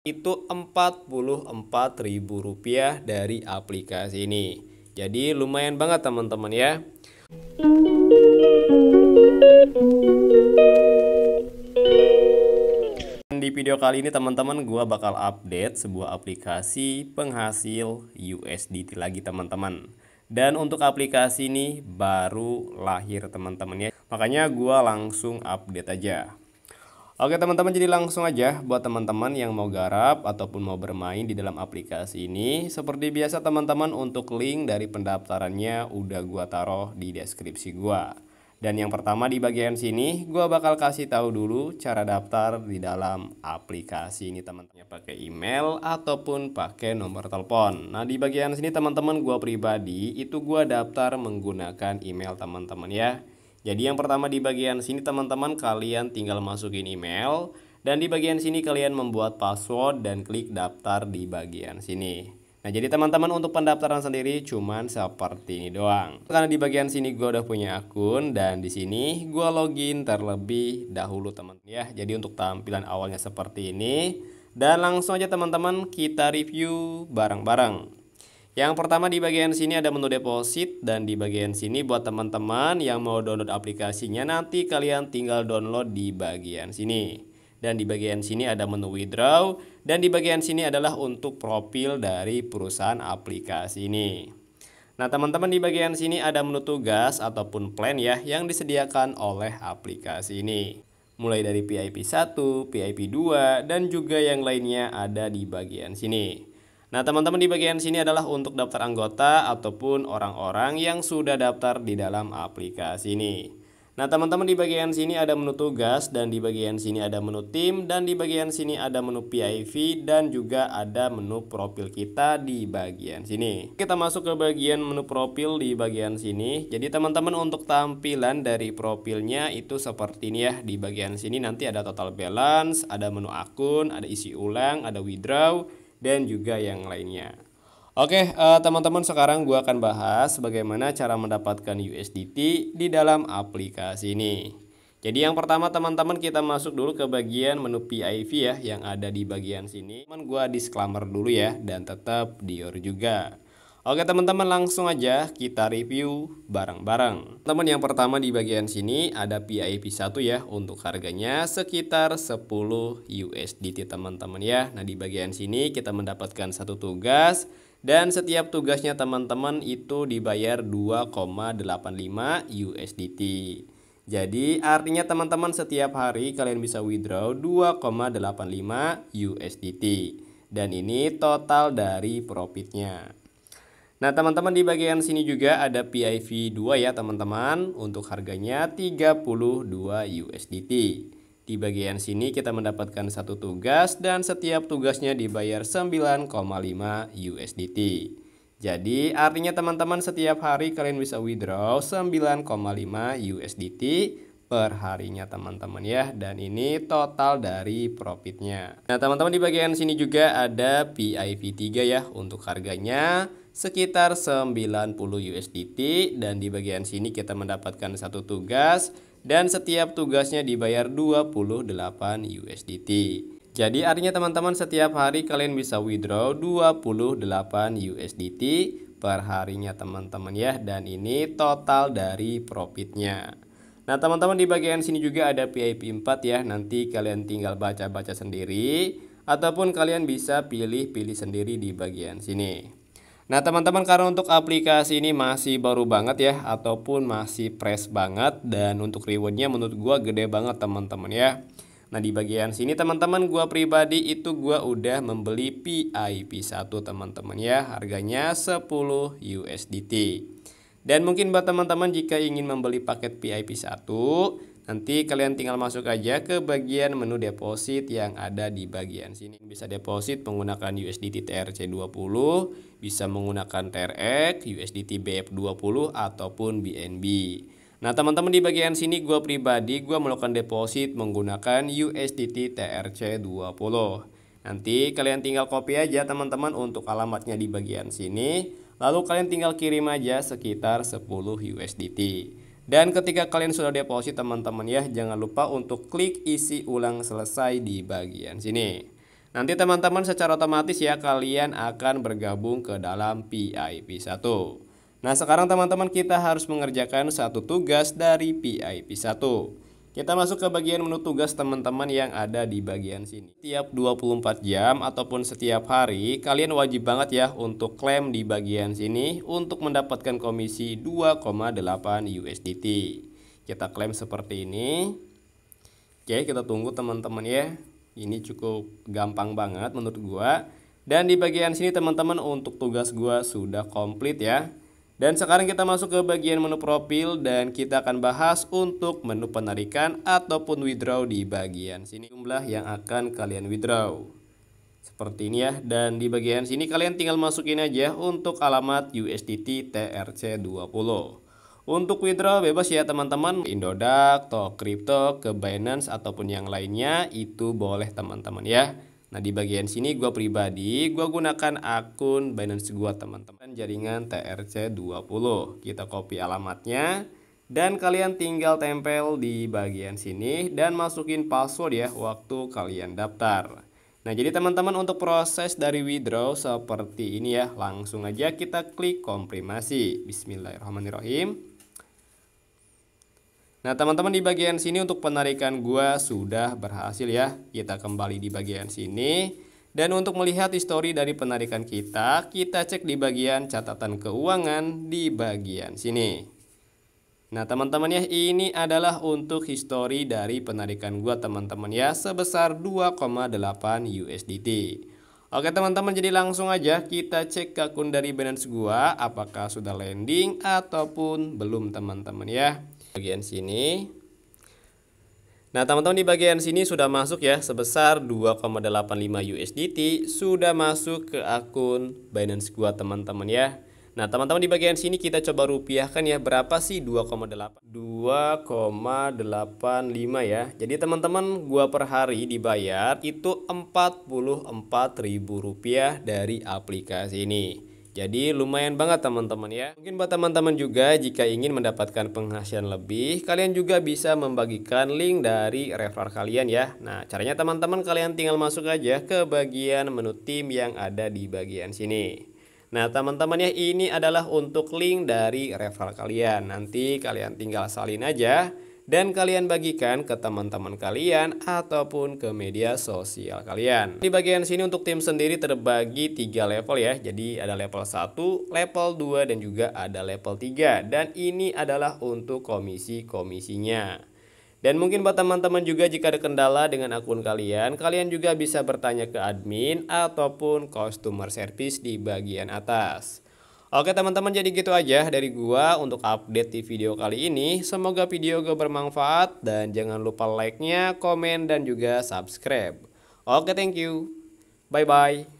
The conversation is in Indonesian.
itu Rp44.000 dari aplikasi ini. Jadi lumayan banget teman-teman ya. Di video kali ini teman-teman gua bakal update sebuah aplikasi penghasil USDT lagi teman-teman. Dan untuk aplikasi ini baru lahir teman-teman ya. Makanya gua langsung update aja. Oke teman-teman jadi langsung aja buat teman-teman yang mau garap ataupun mau bermain di dalam aplikasi ini Seperti biasa teman-teman untuk link dari pendaftarannya udah gua taruh di deskripsi gua Dan yang pertama di bagian sini gua bakal kasih tahu dulu cara daftar di dalam aplikasi ini teman-teman Pakai email ataupun pakai nomor telepon Nah di bagian sini teman-teman gua pribadi itu gua daftar menggunakan email teman-teman ya jadi yang pertama di bagian sini teman-teman kalian tinggal masukin email dan di bagian sini kalian membuat password dan klik daftar di bagian sini. Nah jadi teman-teman untuk pendaftaran sendiri cuman seperti ini doang. Karena di bagian sini gue udah punya akun dan di sini gue login terlebih dahulu teman. teman Ya jadi untuk tampilan awalnya seperti ini. Dan langsung aja teman-teman kita review bareng-bareng. Yang pertama di bagian sini ada menu deposit dan di bagian sini buat teman-teman yang mau download aplikasinya nanti kalian tinggal download di bagian sini. Dan di bagian sini ada menu withdraw dan di bagian sini adalah untuk profil dari perusahaan aplikasi ini. Nah, teman-teman di bagian sini ada menu tugas ataupun plan ya yang disediakan oleh aplikasi ini. Mulai dari PIP 1, PIP 2, dan juga yang lainnya ada di bagian sini. Nah, teman-teman di bagian sini adalah untuk daftar anggota ataupun orang-orang yang sudah daftar di dalam aplikasi ini. Nah, teman-teman di bagian sini ada menu tugas dan di bagian sini ada menu tim dan di bagian sini ada menu PIV dan juga ada menu profil kita di bagian sini. Kita masuk ke bagian menu profil di bagian sini. Jadi, teman-teman untuk tampilan dari profilnya itu seperti ini ya. Di bagian sini nanti ada total balance, ada menu akun, ada isi ulang, ada withdraw dan juga yang lainnya. Oke, eh, teman-teman sekarang gue akan bahas bagaimana cara mendapatkan USDT di dalam aplikasi ini. Jadi yang pertama teman-teman kita masuk dulu ke bagian menu PIV ya yang ada di bagian sini. Teman gue disclaimer dulu ya dan tetap dior juga. Oke teman-teman langsung aja kita review bareng-bareng Teman yang pertama di bagian sini ada PIP 1 ya Untuk harganya sekitar 10 USDT teman-teman ya Nah di bagian sini kita mendapatkan satu tugas dan setiap tugasnya teman-teman itu dibayar 2,85 USDT jadi artinya teman-teman setiap hari kalian bisa withdraw 2,85 USDT dan ini total dari profitnya. Nah, teman-teman di bagian sini juga ada PIV 2 ya, teman-teman. Untuk harganya 32 USDT. Di bagian sini kita mendapatkan satu tugas dan setiap tugasnya dibayar 9,5 USDT. Jadi artinya teman-teman setiap hari kalian bisa withdraw 9,5 USDT per harinya teman-teman ya dan ini total dari profitnya. Nah teman-teman di bagian sini juga ada PIV 3 ya untuk harganya sekitar 90 USDT dan di bagian sini kita mendapatkan satu tugas dan setiap tugasnya dibayar 28 USDT. Jadi artinya teman-teman setiap hari kalian bisa withdraw 28 USDT per harinya teman-teman ya dan ini total dari profitnya. Nah teman-teman di bagian sini juga ada PIP 4 ya nanti kalian tinggal baca-baca sendiri ataupun kalian bisa pilih-pilih sendiri di bagian sini. Nah teman-teman karena untuk aplikasi ini masih baru banget ya ataupun masih fresh banget dan untuk rewardnya menurut gue gede banget teman-teman ya. Nah di bagian sini teman-teman gue pribadi itu gue udah membeli PIP 1 teman-teman ya harganya 10 USDT. Dan mungkin buat teman-teman jika ingin membeli paket PIP 1 Nanti kalian tinggal masuk aja ke bagian menu deposit yang ada di bagian sini. Bisa deposit menggunakan USDT TRC20, bisa menggunakan TRX, USDT BF20 ataupun BNB. Nah, teman-teman di bagian sini gue pribadi gue melakukan deposit menggunakan USDT TRC20. Nanti kalian tinggal copy aja teman-teman untuk alamatnya di bagian sini. Lalu kalian tinggal kirim aja sekitar 10 USDT. Dan ketika kalian sudah deposit teman-teman ya, jangan lupa untuk klik isi ulang selesai di bagian sini. Nanti teman-teman secara otomatis ya kalian akan bergabung ke dalam PIP 1. Nah sekarang teman-teman kita harus mengerjakan satu tugas dari PIP 1. Kita masuk ke bagian menu tugas teman-teman yang ada di bagian sini. Setiap 24 jam ataupun setiap hari, kalian wajib banget ya untuk klaim di bagian sini untuk mendapatkan komisi 2,8 USDT. Kita klaim seperti ini. Oke, kita tunggu teman-teman ya. Ini cukup gampang banget menurut gua. Dan di bagian sini teman-teman untuk tugas gua sudah komplit ya. Dan sekarang kita masuk ke bagian menu profil dan kita akan bahas untuk menu penarikan ataupun withdraw di bagian sini jumlah yang akan kalian withdraw. Seperti ini ya dan di bagian sini kalian tinggal masukin aja untuk alamat USDT TRC20. Untuk withdraw bebas ya teman-teman Indodax, Tok Crypto, ke Binance ataupun yang lainnya itu boleh teman-teman ya. Nah di bagian sini gue pribadi gue gunakan akun Binance gue teman-teman jaringan TRC20 Kita copy alamatnya dan kalian tinggal tempel di bagian sini dan masukin password ya waktu kalian daftar Nah jadi teman-teman untuk proses dari withdraw seperti ini ya Langsung aja kita klik komprimasi Bismillahirrahmanirrahim Nah teman-teman di bagian sini untuk penarikan gua sudah berhasil ya Kita kembali di bagian sini Dan untuk melihat histori dari penarikan kita Kita cek di bagian catatan keuangan di bagian sini Nah teman-teman ya ini adalah untuk histori dari penarikan gua teman-teman ya Sebesar 2,8 USDT Oke teman-teman jadi langsung aja kita cek akun dari Binance gua Apakah sudah landing ataupun belum teman-teman ya bagian sini. Nah, teman-teman di bagian sini sudah masuk ya sebesar 2,85 USDT sudah masuk ke akun Binance gua teman-teman ya. Nah, teman-teman di bagian sini kita coba rupiahkan ya berapa sih 2,8 2,85 ya. Jadi teman-teman gua per hari dibayar itu rp rupiah dari aplikasi ini. Jadi lumayan banget teman-teman ya. Mungkin buat teman-teman juga jika ingin mendapatkan penghasilan lebih, kalian juga bisa membagikan link dari referral kalian ya. Nah, caranya teman-teman kalian tinggal masuk aja ke bagian menu tim yang ada di bagian sini. Nah, teman-teman ya ini adalah untuk link dari referral kalian. Nanti kalian tinggal salin aja dan kalian bagikan ke teman-teman kalian ataupun ke media sosial kalian. Di bagian sini untuk tim sendiri terbagi tiga level ya. Jadi ada level 1, level 2 dan juga ada level 3 dan ini adalah untuk komisi-komisinya. Dan mungkin buat teman-teman juga jika ada kendala dengan akun kalian, kalian juga bisa bertanya ke admin ataupun customer service di bagian atas. Oke teman-teman jadi gitu aja dari gua untuk update di video kali ini. Semoga video gue bermanfaat dan jangan lupa like-nya, komen, dan juga subscribe. Oke thank you. Bye-bye.